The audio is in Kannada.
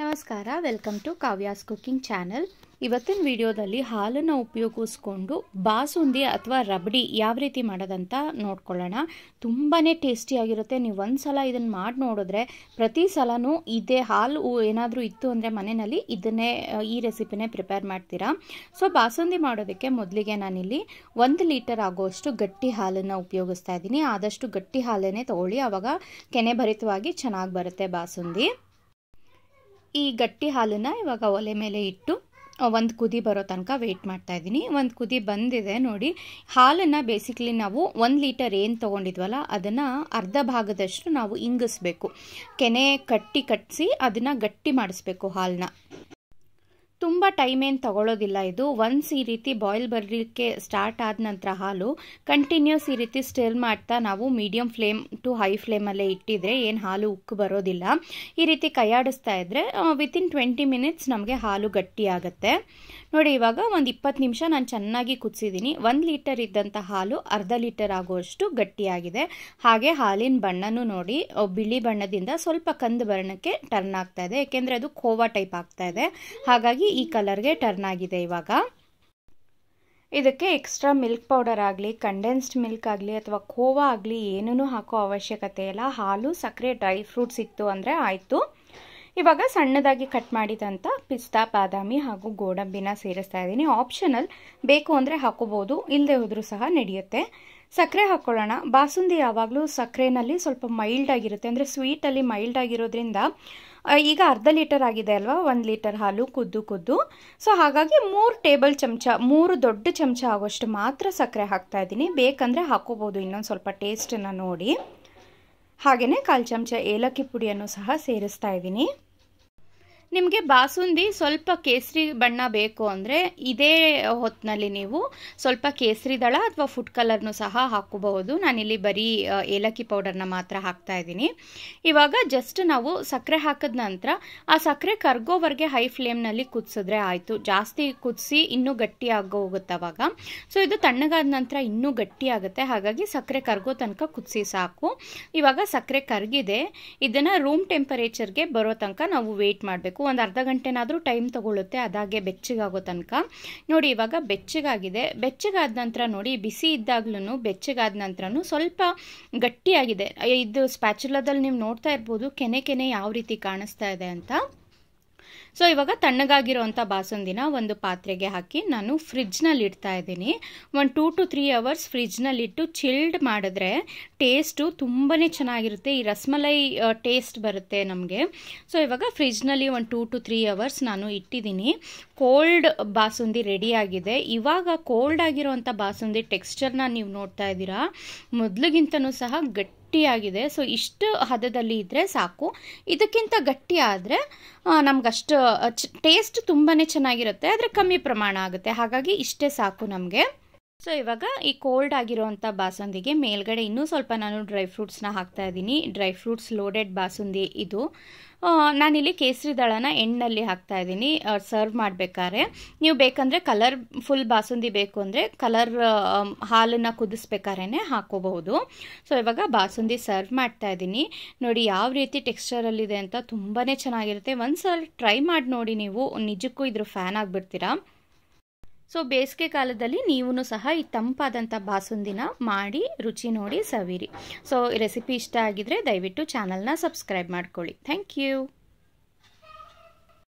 ನಮಸ್ಕಾರ welcome to Kavya's cooking channel ಇವತ್ತಿನ ವಿಡಿಯೋದಲ್ಲಿ ಹಾಲನ್ನು ಉಪಯೋಗಿಸ್ಕೊಂಡು ಬಾಸುಂದಿ ಅಥವಾ ರಬಡಿ ಯಾವ ರೀತಿ ಮಾಡೋದಂತ ನೋಡ್ಕೊಳ್ಳೋಣ ತುಂಬಾ ಟೇಸ್ಟಿಯಾಗಿರುತ್ತೆ ನೀವು ಒಂದು ಸಲ ಇದನ್ನು ಮಾಡಿ ನೋಡಿದ್ರೆ ಪ್ರತಿ ಸಲನೂ ಇದೇ ಹಾಲು ಏನಾದರೂ ಇತ್ತು ಅಂದರೆ ಮನೆಯಲ್ಲಿ ಇದನ್ನೇ ಈ ರೆಸಿಪಿನೇ ಪ್ರಿಪೇರ್ ಮಾಡ್ತೀರಾ ಸೊ ಬಾಸುಂದಿ ಮಾಡೋದಕ್ಕೆ ಮೊದಲಿಗೆ ನಾನಿಲ್ಲಿ ಒಂದು ಲೀಟರ್ ಆಗುವಷ್ಟು ಗಟ್ಟಿ ಹಾಲನ್ನು ಉಪಯೋಗಿಸ್ತಾ ಇದ್ದೀನಿ ಆದಷ್ಟು ಗಟ್ಟಿ ಹಾಲನ್ನೇ ತಗೊಳ್ಳಿ ಆವಾಗ ಕೆನೆ ಭರಿತವಾಗಿ ಚೆನ್ನಾಗಿ ಬರುತ್ತೆ ಬಾಸುಂದಿ ಈ ಗಟ್ಟಿ ಹಾಲನ್ನು ಇವಾಗ ಒಲೆ ಮೇಲೆ ಇಟ್ಟು ಒಂದು ಕುದಿ ಬರೋ ತನಕ ವೆಯ್ಟ್ ಮಾಡ್ತಾ ಇದ್ದೀನಿ ಒಂದು ಕುದಿ ಬಂದಿದೆ ನೋಡಿ ಹಾಲನ್ನು ಬೇಸಿಕ್ಲಿ ನಾವು ಒಂದು ಲೀಟರ್ ಏನು ತೊಗೊಂಡಿದ್ವಲ್ಲ ಅದನ್ನು ಅರ್ಧ ಭಾಗದಷ್ಟು ನಾವು ಇಂಗಿಸ್ಬೇಕು ಕೆನೆ ಕಟ್ಟಿ ಕಟ್ಟಿಸಿ ಅದನ್ನು ಗಟ್ಟಿ ಮಾಡಿಸ್ಬೇಕು ಹಾಲನ್ನ ತುಂಬ ಟೈಮ್ ಏನು ತಗೊಳ್ಳೋದಿಲ್ಲ ಇದು ಒನ್ಸ್ ಈ ರೀತಿ ಬಾಯ್ಲ್ ಬರಲಿಕ್ಕೆ ಸ್ಟಾರ್ಟ್ ಆದ ನಂತರ ಹಾಲು ಕಂಟಿನ್ಯೂಸ್ ಈ ರೀತಿ ಸ್ಟಿರ್ ಮಾಡ್ತಾ ನಾವು ಮೀಡಿಯಂ ಫ್ಲೇಮ್ ಟು ಹೈ ಫ್ಲೇಮಲ್ಲೇ ಇಟ್ಟಿದ್ರೆ ಏನು ಹಾಲು ಉಕ್ಕು ಬರೋದಿಲ್ಲ ಈ ರೀತಿ ಕೈಯಾಡಿಸ್ತಾ ಇದ್ದರೆ ವಿತಿನ್ ಟ್ವೆಂಟಿ ಮಿನಿಟ್ಸ್ ನಮಗೆ ಹಾಲು ಗಟ್ಟಿಯಾಗತ್ತೆ ನೋಡಿ ಇವಾಗ ಒಂದು ಇಪ್ಪತ್ತು ನಿಮಿಷ ನಾನು ಚೆನ್ನಾಗಿ ಕುದಿಸಿದ್ದೀನಿ ಒಂದು ಲೀಟರ್ ಇದ್ದಂಥ ಹಾಲು ಅರ್ಧ ಲೀಟರ್ ಆಗುವಷ್ಟು ಗಟ್ಟಿಯಾಗಿದೆ ಹಾಗೆ ಹಾಲಿನ ಬಣ್ಣನೂ ನೋಡಿ ಬಿಳಿ ಬಣ್ಣದಿಂದ ಸ್ವಲ್ಪ ಕಂದು ಬರಣಕ್ಕೆ ಟರ್ನ್ ಆಗ್ತಾ ಇದೆ ಏಕೆಂದರೆ ಅದು ಖೋವಾ ಟೈಪ್ ಆಗ್ತಾ ಇದೆ ಹಾಗಾಗಿ ಈ ಕಲರ್ಗೆ ಟರ್ನ್ ಆಗಿದೆ ಇವಾಗ ಇದಕ್ಕೆ ಎಕ್ಸ್ಟ್ರಾ ಮಿಲ್ಕ್ ಪೌಡರ್ ಆಗಲಿ ಕಂಡೆನ್ಸ್ಡ್ ಮಿಲ್ಕ್ ಆಗಲಿ ಅಥವಾ ಖೋವಾ ಆಗಲಿ ಏನೂ ಹಾಕೋ ಅವಶ್ಯಕತೆ ಇಲ್ಲ ಹಾಲು ಸಕ್ಕರೆ ಡ್ರೈ ಫ್ರೂಟ್ಸ್ ಇತ್ತು ಅಂದರೆ ಆಯಿತು ಇವಾಗ ಸಣ್ಣದಾಗಿ ಕಟ್ ಮಾಡಿದಂಥ ಪಿಸ್ತಾ ಬಾದಾಮಿ ಹಾಗೂ ಗೋಡಂಬಿನ ಸೇರಿಸ್ತಾ ಇದ್ದೀನಿ ಆಪ್ಷನಲ್ ಬೇಕು ಅಂದರೆ ಹಾಕೋಬೋದು ಇಲ್ಲದೆ ಹೋದರೂ ಸಹ ನಡೆಯುತ್ತೆ ಸಕ್ಕರೆ ಹಾಕ್ಕೊಳ್ಳೋಣ ಬಾಸುಂದಿ ಯಾವಾಗಲೂ ಸಕ್ಕರೆನಲ್ಲಿ ಸ್ವಲ್ಪ ಮೈಲ್ಡ್ ಆಗಿರುತ್ತೆ ಅಂದರೆ ಸ್ವೀಟಲ್ಲಿ ಮೈಲ್ಡ್ ಆಗಿರೋದ್ರಿಂದ ಈಗ ಅರ್ಧ ಲೀಟರ್ ಆಗಿದೆ ಅಲ್ವಾ ಒಂದು ಲೀಟರ್ ಹಾಲು ಕುದ್ದು ಕುದ್ದು ಸೊ ಹಾಗಾಗಿ ಮೂರು ಟೇಬಲ್ ಚಮಚ ಮೂರು ದೊಡ್ಡ ಚಮಚ ಆಗೋಷ್ಟು ಮಾತ್ರ ಸಕ್ಕರೆ ಹಾಕ್ತಾ ಇದ್ದೀನಿ ಬೇಕಂದರೆ ಹಾಕೋಬೋದು ಇನ್ನೊಂದು ಸ್ವಲ್ಪ ಟೇಸ್ಟನ್ನು ನೋಡಿ ಹಾಗೆಯೇ ಕಾಲು ಚಮಚ ಏಲಕ್ಕಿ ಪುಡಿಯನ್ನು ಸಹ ಸೇರಿಸ್ತಾ ಇದ್ದೀನಿ ನಿಮಗೆ ಬಾಸುಂದಿ ಸ್ವಲ್ಪ ಕೇಸರಿ ಬಣ್ಣ ಬೇಕು ಅಂದರೆ ಇದೇ ಹೊತ್ತಿನಲ್ಲಿ ನೀವು ಸ್ವಲ್ಪ ಕೇಸರಿ ದಳ ಅಥವಾ ಫುಡ್ ಕಲರ್ನು ಸಹ ಹಾಕೋಬಹುದು ನಾನಿಲ್ಲಿ ಬರೀ ಏಲಕ್ಕಿ ಪೌಡರ್ನ ಮಾತ್ರ ಹಾಕ್ತಾ ಇದ್ದೀನಿ ಇವಾಗ ಜಸ್ಟ್ ನಾವು ಸಕ್ಕರೆ ಹಾಕಿದ ನಂತರ ಆ ಸಕ್ಕರೆ ಕರ್ಗೋವರೆಗೆ ಹೈ ಫ್ಲೇಮ್ನಲ್ಲಿ ಕುದಿಸಿದ್ರೆ ಆಯಿತು ಜಾಸ್ತಿ ಕುದಿಸಿ ಇನ್ನೂ ಗಟ್ಟಿ ಆಗೋ ಹೋಗುತ್ತೆ ಅವಾಗ ಸೊ ಇದು ತಣ್ಣಗಾದ ನಂತರ ಇನ್ನೂ ಗಟ್ಟಿ ಆಗುತ್ತೆ ಹಾಗಾಗಿ ಸಕ್ಕರೆ ಕರ್ಗೋ ತನಕ ಕುದಿಸಿ ಸಾಕು ಇವಾಗ ಸಕ್ಕರೆ ಕರ್ಗಿದೆ ಇದನ್ನು ರೂಮ್ ಟೆಂಪರೇಚರ್ಗೆ ಬರೋ ತನಕ ನಾವು ವೇಟ್ ಮಾಡಬೇಕು ಒಂದು ಅರ್ಧ ಗಂಟೆನಾದರೂ ಟೈಮ್ ತಗೊಳ್ಳುತ್ತೆ ಅದಾಗೆ ಬೆಚ್ಚಗಾಗೋ ತನಕ ನೋಡಿ ಇವಾಗ ಬೆಚ್ಚಗಾಗಿದೆ ಬೆಚ್ಚಗಾದ ನಂತರ ನೋಡಿ ಬಿಸಿ ಇದ್ದಾಗ್ಲೂ ಬೆಚ್ಚಗಾದ ನಂತರ ಸ್ವಲ್ಪ ಗಟ್ಟಿಯಾಗಿದೆ ಇದು ಸ್ಪ್ಯಾಚುಲಾದಲ್ಲಿ ನೀವು ನೋಡ್ತಾ ಇರ್ಬೋದು ಕೆನೆ ಕೆನೆ ಯಾವ ರೀತಿ ಕಾಣಿಸ್ತಾ ಇದೆ ಅಂತ ಸೊ ಇವಾಗ ತಣ್ಣಗಾಗಿರುವಂಥ ಬಾಸುಂದಿನ ಒಂದು ಪಾತ್ರೆಗೆ ಹಾಕಿ ನಾನು ಫ್ರಿಜ್ನಲ್ಲಿ ಇಡ್ತಾ ಇದ್ದೀನಿ ಒಂದು ಟೂ ಟು ತ್ರೀ ಅವರ್ಸ್ ಫ್ರಿಜ್ನಲ್ಲಿ ಇಟ್ಟು ಚಿಲ್ಡ್ ಮಾಡಿದ್ರೆ ಟೇಸ್ಟು ತುಂಬಾ ಚೆನ್ನಾಗಿರುತ್ತೆ ಈ ರಸಮಲೈ ಟೇಸ್ಟ್ ಬರುತ್ತೆ ನಮಗೆ ಸೊ ಇವಾಗ ಫ್ರಿಜ್ನಲ್ಲಿ ಒಂದು ಟೂ ಟು ತ್ರೀ ಅವರ್ಸ್ ನಾನು ಇಟ್ಟಿದ್ದೀನಿ ಕೋಲ್ಡ್ ಬಾಸುಂದಿ ರೆಡಿಯಾಗಿದೆ ಇವಾಗ ಕೋಲ್ಡ್ ಆಗಿರೋವಂಥ ಬಾಸುಂದಿ ಟೆಕ್ಸ್ಚರ್ನ ನೀವು ನೋಡ್ತಾ ಇದ್ದೀರಾ ಮೊದಲಿಗಿಂತನೂ ಸಹ ಗಟ್ಟಿ ಗಟ್ಟಿಯಾಗಿದೆ ಸೊ ಇಷ್ಟು ಹದದಲ್ಲಿ ಇದ್ದರೆ ಸಾಕು ಇದಕ್ಕಿಂತ ಗಟ್ಟಿ ಆದರೆ ನಮಗಷ್ಟು ಟೇಸ್ಟ್ ತುಂಬಾ ಚೆನ್ನಾಗಿರುತ್ತೆ ಆದರೆ ಕಮ್ಮಿ ಪ್ರಮಾಣ ಆಗುತ್ತೆ ಹಾಗಾಗಿ ಇಷ್ಟೇ ಸಾಕು ನಮಗೆ ಸೊ ಇವಾಗ ಈ ಕೋಲ್ಡ್ ಆಗಿರೋಂಥ ಬಾಸುಂದಿಗೆ ಮೇಲ್ಗಡೆ ಇನ್ನೂ ಸ್ವಲ್ಪ ನಾನು ಡ್ರೈ ಫ್ರೂಟ್ಸ್ನ ಹಾಕ್ತಾ ಇದ್ದೀನಿ ಡ್ರೈ ಫ್ರೂಟ್ಸ್ ಲೋಡೆಡ್ ಬಾಸುಂದಿ ಇದು ನಾನಿಲ್ಲಿ ಕೇಸರಿ ದಳನ ಎಣ್ಣಲ್ಲಿ ಹಾಕ್ತಾ ಇದ್ದೀನಿ ಸರ್ವ್ ಮಾಡಬೇಕಾದ್ರೆ ನೀವು ಬೇಕಂದರೆ ಕಲರ್ ಫುಲ್ ಬಾಸುಂದಿ ಬೇಕು ಅಂದರೆ ಕಲರ್ ಹಾಲನ್ನು ಕುದಿಸ್ಬೇಕಾದ್ರೇ ಹಾಕೋಬಹುದು ಸೊ ಇವಾಗ ಬಾಸುಂದಿ ಸರ್ವ್ ಮಾಡ್ತಾ ಇದ್ದೀನಿ ನೋಡಿ ಯಾವ ರೀತಿ ಟೆಕ್ಸ್ಚರಲ್ಲಿದೆ ಅಂತ ತುಂಬಾ ಚೆನ್ನಾಗಿರುತ್ತೆ ಒಂದು ಸಲ ಟ್ರೈ ಮಾಡಿ ನೋಡಿ ನೀವು ನಿಜಕ್ಕೂ ಇದ್ರ ಫ್ಯಾನ್ ಆಗಿಬಿಡ್ತೀರಾ ಸೊ ಬೇಸಿಗೆ ಕಾಲದಲ್ಲಿ ನೀವು ಸಹ ಈ ತಂಪಾದಂಥ ಬಾಸುಂದಿನ ಮಾಡಿ ರುಚಿ ನೋಡಿ ಸವಿರಿ ಸೊ ರೆಸಿಪಿ ಇಷ್ಟ ಆಗಿದರೆ ದಯವಿಟ್ಟು ಚಾನಲ್ನ ಸಬ್ಸ್ಕ್ರೈಬ್ ಮಾಡ್ಕೊಳ್ಳಿ ಥ್ಯಾಂಕ್ ಯು